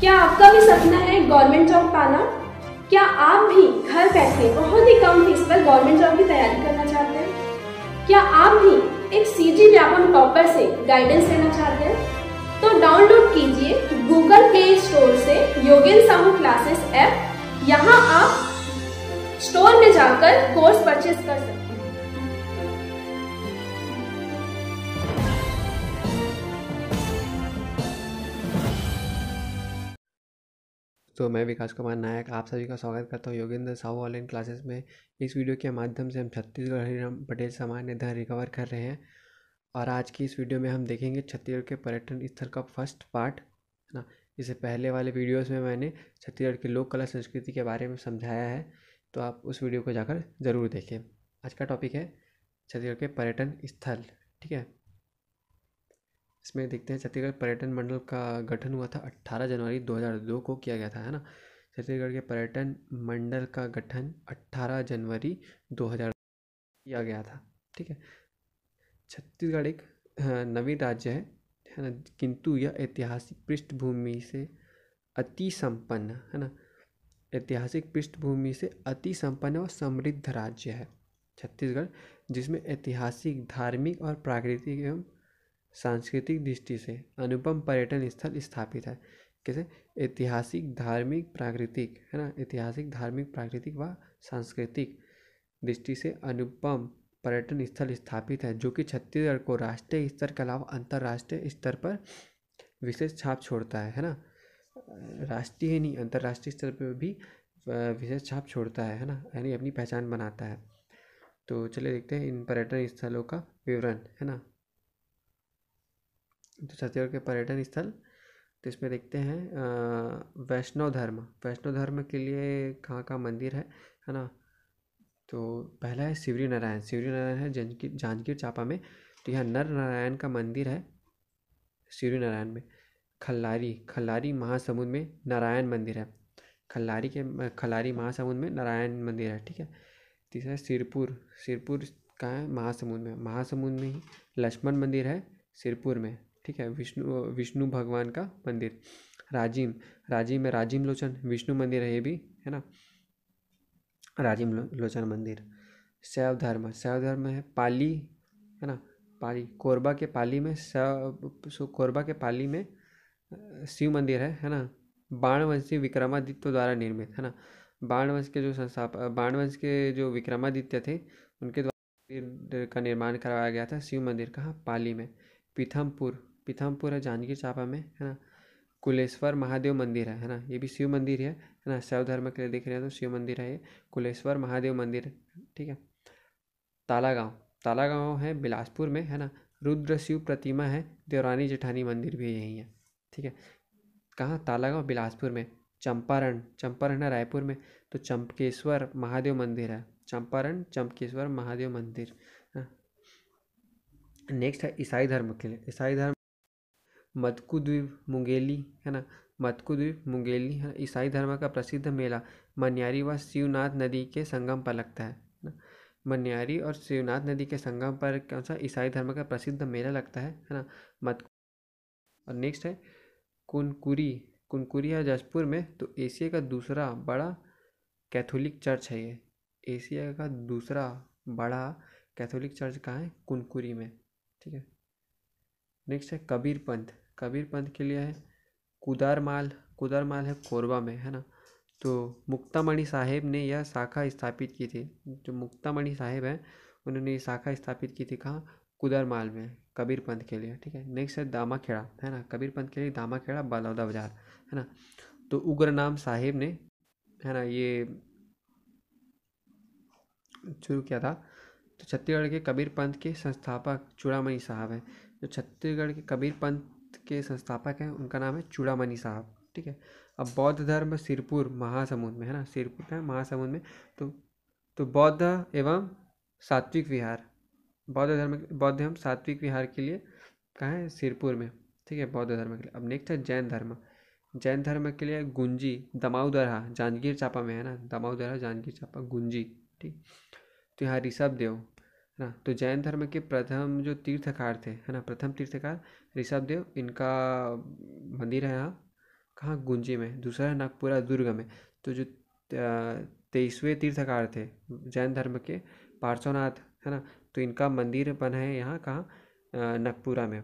क्या आपका भी सपना है गवर्नमेंट जॉब पाना क्या आप भी घर बैठे बहुत ही कम फीस पर गवर्नमेंट जॉब की तैयारी करना चाहते हैं क्या आप भी एक सी जी व्यापम टॉपर से गाइडेंस लेना चाहते हैं तो डाउनलोड कीजिए गूगल प्ले स्टोर से योगेन साहू क्लासेस ऐप यहाँ आप स्टोर में जाकर कोर्स परचेज कर सकते हैं तो मैं विकास कुमार नायक आप सभी का स्वागत करता हूँ योगेंद्र साहू ऑनलाइन क्लासेस में इस वीडियो के माध्यम से हम छत्तीसगढ़ हरिराम पटेल सामान्य धन रिकवर कर रहे हैं और आज की इस वीडियो में हम देखेंगे छत्तीसगढ़ के पर्यटन स्थल का फर्स्ट पार्ट है ना इसे पहले वाले वीडियोज़ में मैंने छत्तीसगढ़ की लोक कला संस्कृति के बारे में समझाया है तो आप उस वीडियो को जाकर ज़रूर देखें आज का टॉपिक है छत्तीसगढ़ के पर्यटन स्थल ठीक है इसमें देखते हैं छत्तीसगढ़ पर्यटन मंडल का गठन हुआ था अट्ठारह जनवरी दो हज़ार दो को किया गया था है ना छत्तीसगढ़ के पर्यटन मंडल का गठन अट्ठारह जनवरी दो हज़ार किया गया था ठीक है छत्तीसगढ़ एक नवीन राज्य है है ना किंतु यह ऐतिहासिक पृष्ठभूमि से अति संपन्न है ना ऐतिहासिक पृष्ठभूमि से अति संपन्न व समृद्ध राज्य है छत्तीसगढ़ जिसमें ऐतिहासिक धार्मिक और प्राकृतिक एवं सांस्कृतिक दृष्टि से अनुपम पर्यटन स्थल स्थापित है कैसे ऐतिहासिक धार्मिक प्राकृतिक है ना ऐतिहासिक धार्मिक प्राकृतिक व सांस्कृतिक दृष्टि से अनुपम पर्यटन स्थल स्थापित है जो कि छत्तीसगढ़ को राष्ट्रीय स्तर के अलावा अंतर्राष्ट्रीय स्तर पर विशेष छाप छोड़ता है है ना राष्ट्रीय ही नहीं अंतर्राष्ट्रीय स्तर पर भी विशेष छाप छोड़ता है है ना यानी अपनी पहचान बनाता है तो चलिए देखते हैं इन पर्यटन स्थलों का विवरण है ना छत्तीसगढ़ के पर्यटन स्थल तो इसमें देखते हैं वैष्णव धर्म वैष्णव धर्म के लिए कहाँ कहाँ मंदिर है है ना तो पहला है शिवरी नारायण शिवरी नारायण है जानकी जांजगीर चापा में तो यहाँ नर नारायण का मंदिर है शिवरी नारायण में खल्लारी खल्लारी महासमुंद में नारायण मंदिर है खल्लारी के खल्लारी महासमुंद में नारायण मंदिर है ठीक है तीसरा सिरपुर सिरपुर कहाँ है महासमुंद में महासमुंद में ही लक्ष्मण मंदिर है सिरपुर में ठीक है विष्णु विष्णु भगवान का मंदिर राजीम राजीम में राजीम लोचन विष्णु मंदिर है ये भी है ना राजिम लो, लोचन मंदिर शैव धर्म शैव धर्म है पाली है ना पाली कोरबा के पाली में शैव कोरबा के पाली में शिव मंदिर है है ना बाणवंशी विक्रमादित्य द्वारा निर्मित है ना बाणवंश के जो संस्थापक बाणवंश के जो विक्रमादित्य थे उनके द्वारा का निर्माण करवाया गया था शिव मंदिर कहाँ पाली में पीथमपुर पीथमपुर है जांजगीर चांपा में है ना कुलेश्वर महादेव मंदिर है है ना ये भी शिव मंदिर है है ना शैव धर्म के लिए देख रहे हैं तो शिव मंदिर है ये कुलेश्वर महादेव मंदिर ठीक है तालागांव तालागांव है बिलासपुर में है ना रुद्र शिव प्रतिमा है देवरानी जेठानी मंदिर भी यही है ठीक है कहाँ तालागांव बिलासपुर में चंपारण चंपारण है रायपुर में तो चंपकेश्वर महादेव मंदिर है चंपारण चंपकेश्वर महादेव मंदिर नेक्स्ट है ईसाई धर्म के लिए ईसाई धर्म मतकू द्वीप मुंगेली है ना मतकू द्वीप मुंगेली है हाँ, ईसाई धर्म का प्रसिद्ध मेला मनियारी व शिवनाथ नदी के संगम पर लगता है ना मनियारी और शिवनाथ नदी के संगम पर कौन सा ईसाई धर्म का प्रसिद्ध मेला लगता है है ना मत और नेक्स्ट है कुनकुरी कुनकुरी है जसपुर में तो एशिया का दूसरा बड़ा कैथोलिक चर्च है ये एशिया का दूसरा बड़ा कैथोलिक चर्च कहाँ है कुनकुरी में ठीक है नेक्स्ट है कबीर पंथ कबीर पंथ के लिए है कुदार माल कुदार माल है कोरबा में है ना तो मुक्तामणि साहेब ने यह शाखा स्थापित की थी जो मुक्तामणि साहेब हैं उन्होंने ये शाखा स्थापित की थी कहाँ कुदरमाल में कबीर पंथ के लिए ठीक है नेक्स्ट है दामाखेड़ा है ना कबीर पंथ के लिए दामाखेड़ा बालौदा बाजार है ना तो उग्र नाम साहेब ने है ना ये शुरू किया था तो छत्तीसगढ़ के कबीर पंथ के संस्थापक चूड़ामणि साहब हैं जो छत्तीसगढ़ के कबीर पंथ के संस्थापक हैं उनका नाम है चूड़ामणि साहब ठीक है अब बौद्ध धर्म सिरपुर महासमुंद में है ना सिरपुर में महासमुंद में तो तो बौद्ध एवं सात्विक विहार बौद्ध धर्म बौद्ध एवं सात्विक विहार के लिए कहाँ है सिरपुर में ठीक है बौद्ध धर्म के लिए अब नेक्स्ट है जैन धर्म जैन धर्म के लिए गुंजी दमाऊदरा जांजगीर चापा में है ना दमाऊदरा जांजगीर चापा गुंजी ठीक तो यहाँ ऋषभ देव है ना तो जैन धर्म के प्रथम जो तीर्थकार थे है ना प्रथम तीर्थकार ऋषभदेव इनका मंदिर है यहाँ कहाँ गुंजी में दूसरा है नागपुरा दुर्ग में तो जो तेईसवें तीर्थकार थे जैन धर्म के पार्श्वनाथ है ना तो इनका मंदिर बना है यहाँ कहाँ नागपुरा में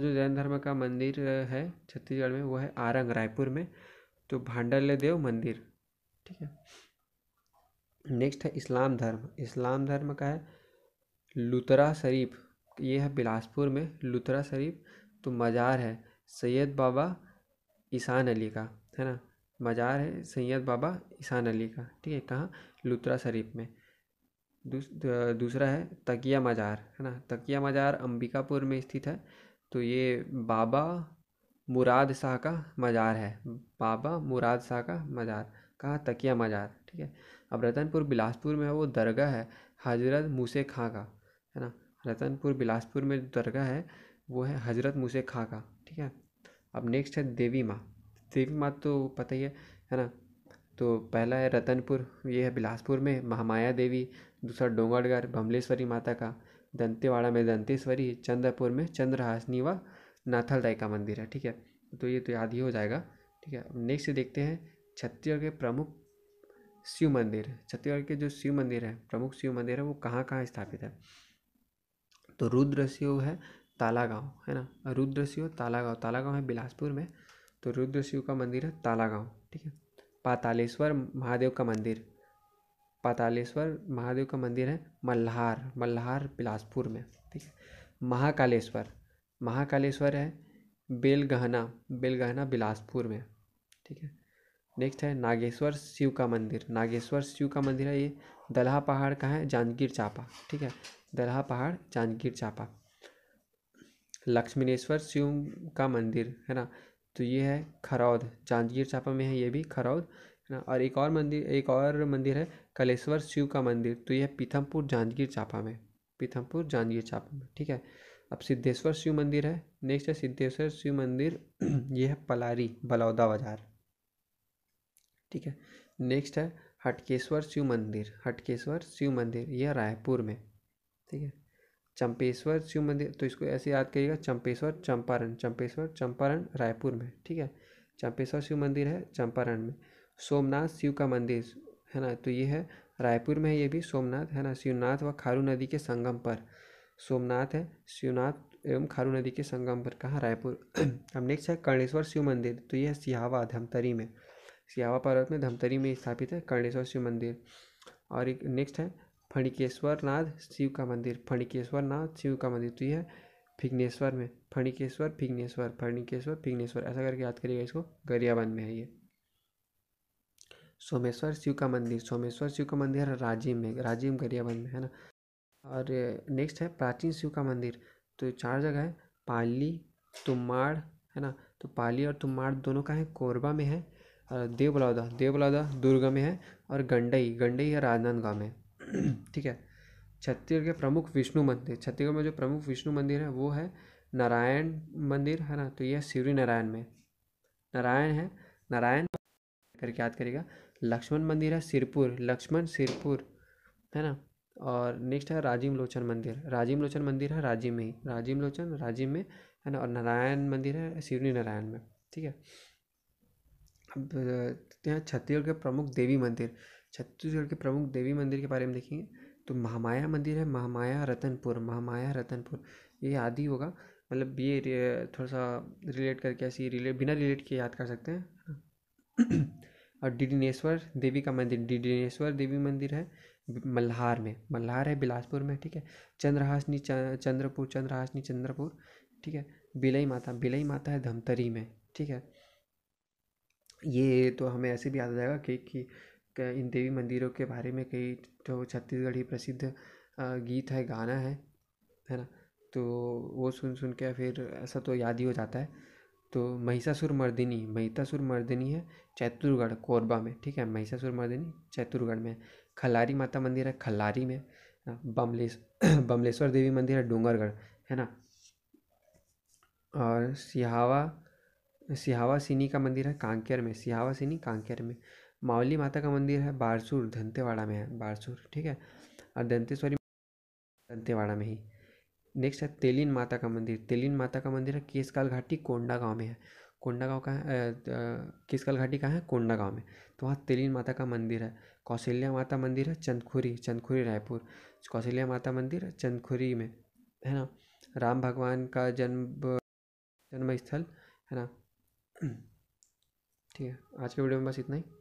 जो जैन धर्म का मंदिर है छत्तीसगढ़ में वो है आरंग रायपुर में तो भांडल्य देव मंदिर ठीक है नेक्स्ट है इस्लाम धर्म इस्लाम धर्म का है लुतरा शरीफ ये है बिलासपुर में लुतरा शरीफ तो मज़ार है सैयद बाबा ईसान अली का है ना मज़ार है सैयद बाबा ईसान अली का ठीक है कहाँ लुतरा शरीफ में दूस, दूसरा है तकिया मज़ार है ना तकिया मज़ार अंबिकापुर में स्थित है तो ये बाबा मुराद शाह का मज़ार है बाबा मुराद शाह का मज़ार कहाँ तकिया मज़ार ठीक है अब रतनपुर बिलासपुर में है वो दरगाह है हजरत मूसे खां का है ना रतनपुर बिलासपुर में जो दरगाह है वो है हजरत मूसे खां का ठीक है अब नेक्स्ट है देवी माँ देवी माँ तो पता ही है है ना तो पहला है रतनपुर ये है बिलासपुर में महामाया देवी दूसरा डोंगरगढ़ बमलेश्वरी माता का दंतेवाड़ा में दंतेश्वरी चंद्रपुर में चंद्रहासनी व नाथल दाई का मंदिर है ठीक है तो ये तो याद ही हो जाएगा ठीक है नेक्स्ट देखते हैं छत्तीसगढ़ के प्रमुख शिव मंदिर छत्तीसगढ़ के जो शिव मंदिर है प्रमुख शिव मंदिर है वो कहाँ कहाँ स्थापित है तो रुद्र शिव है तालागांव है ना रुद्र शिव तालागांव तालागांव है बिलासपुर में तो रुद्र शिव का मंदिर है तालागांव ठीक है पातालेश्वर महादेव का मंदिर पातालेश्वर महादेव का मंदिर है मल्हार मल्हार बिलासपुर में ठीक है महाकालेश्वर महाकालेश्वर है बेलगहना बेलगहना बिलासपुर में ठीक है नेक्स्ट है नागेश्वर शिव का मंदिर नागेश्वर शिव का मंदिर है ये दलहा पहाड़ का है जांजगीर चापा ठीक है दलहा पहाड़ जांजगीर चापा लक्ष्मीनेश्वर शिव का मंदिर है ना तो ये है खरौद जांजगीर चापा में है ये भी खरौद है ना और एक और मंदिर एक और मंदिर है कलेश्वर शिव का मंदिर तो यह पीथमपुर जांजगीर चापा में पीथमपुर जांजगीर चापा में ठीक है अब सिद्धेश्वर शिव मंदिर है नेक्स्ट है सिद्धेश्वर शिव मंदिर ये है पलारी बलौदा बाजार ठीक है नेक्स्ट है हटकेश्वर शिव मंदिर हटकेश्वर शिव मंदिर यह रायपुर में ठीक है चंपेश्वर शिव मंदिर तो इसको ऐसे याद करिएगा चंपेश्वर चंपारण चंपेश्वर चंपारण रायपुर में ठीक है चंपेश्वर शिव मंदिर है चंपारण में सोमनाथ शिव का मंदिर है ना तो ये है रायपुर में है ये भी सोमनाथ है ना शिवनाथ व खारू नदी के संगम पर सोमनाथ है शिवनाथ एवं खारू नदी के संगम पर कहाँ रायपुर अब नेक्स्ट है कर्णेश्वर शिव मंदिर तो यह सियावा धमतरी में सियावा पर्वत में धमतरी में स्थापित है कर्णेश्वर शिव मंदिर और एक नेक्स्ट है फणिकेश्वर नाथ शिव का मंदिर फणिकेश्वर नाथ शिव का मंदिर तो यह फिग्नेश्वर में फणिकेश्वर फिग्नेश्वर फणिकेश्वर फिग्नेश्वर ऐसा करके याद करिएगा इसको गरियाबंद में है ये सोमेश्वर शिव का मंदिर सोमेश्वर शिव का मंदिर है राजीव में राजीव गरियाबंद में है ना और नेक्स्ट है प्राचीन शिव का मंदिर तो चार जगह है पाली तुम्माड़ है ना तो पाली और तुम्माड़ दोनों का है कोरबा में है देवबलौदा देवबलौदा दुर्ग में है और गंडई गंडई है राजनांदगांव में ठीक है छत्तीसगढ़ के प्रमुख विष्णु मंदिर छत्तीसगढ़ में जो प्रमुख विष्णु मंदिर है वो है नारायण मंदिर है ना तो यह शिवरी नारायण में नारायण है नारायण करके याद करेगा लक्ष्मण मंदिर है सिरपुर लक्ष्मण सिरपुर है ना और नेक्स्ट है राजीव लोचन मंदिर राजीव लोचन मंदिर है राजीव में ही राजीव लोचन राजीव में है ना और नारायण मंदिर है शिवनी नारायण में ठीक है यहाँ छत्तीसगढ़ के प्रमुख देवी मंदिर छत्तीसगढ़ के प्रमुख देवी मंदिर के बारे में देखेंगे तो महामाया मंदिर है महामाया रतनपुर महामाया रतनपुर ये याद ही होगा मतलब ये थोड़ा सा रिलेट करके ऐसी रिलेट बिना रिलेट किए याद कर सकते हैं और डिडिनेश्वर देवी का मंदिर डिडिनेश्वर देवी मंदिर है मल्हार में मल्हार है बिलासपुर में ठीक है चंद्रहासनी चंद्रपुर चंद्रहासनी चंद्रपुर ठीक है बिलई माता बिलई माता है धमतरी में ठीक है ये तो हमें ऐसे भी याद आ जाएगा कि कि इन देवी मंदिरों के बारे में कई जो छत्तीसगढ़ी प्रसिद्ध गीत है गाना है है ना तो वो सुन सुन के फिर ऐसा तो याद ही हो जाता है तो महिषासुर मर्दिनी महितासुर मर्दिनी है चैतुरगढ़ कोरबा में ठीक है महिषासुर मर्दिनी चैतुरगढ़ में खल्लारी माता मंदिर है खल्लारी में बमलेश बमलेश्वर देवी मंदिर है डोंगरगढ़ है ना और सिहावा सिहावा सिनी का मंदिर है कांकेर में सिहावा सिनी कांकेर में मावली माता का मंदिर है बारसूर दंतेवाड़ा में है बारसूर ठीक है और दंतेश्वरी दंतेवाड़ा में ही नेक्स्ट है तेलिन माता का मंदिर तेलिन माता का मंदिर है केसकाल घाटी कोंडा गांव में है कोंडा गांव का है केसकाल घाटी कहाँ है कोंडा गांव में तो वहाँ तेलिन माता का मंदिर है कौशल्या माता मंदिर है चंदखुरी चंदखुरी रायपुर कौशल्या माता मंदिर चंदखुरी में है ना राम भगवान का जन्म जन्म स्थल है ना ठीक है आज के वीडियो में बस इतना ही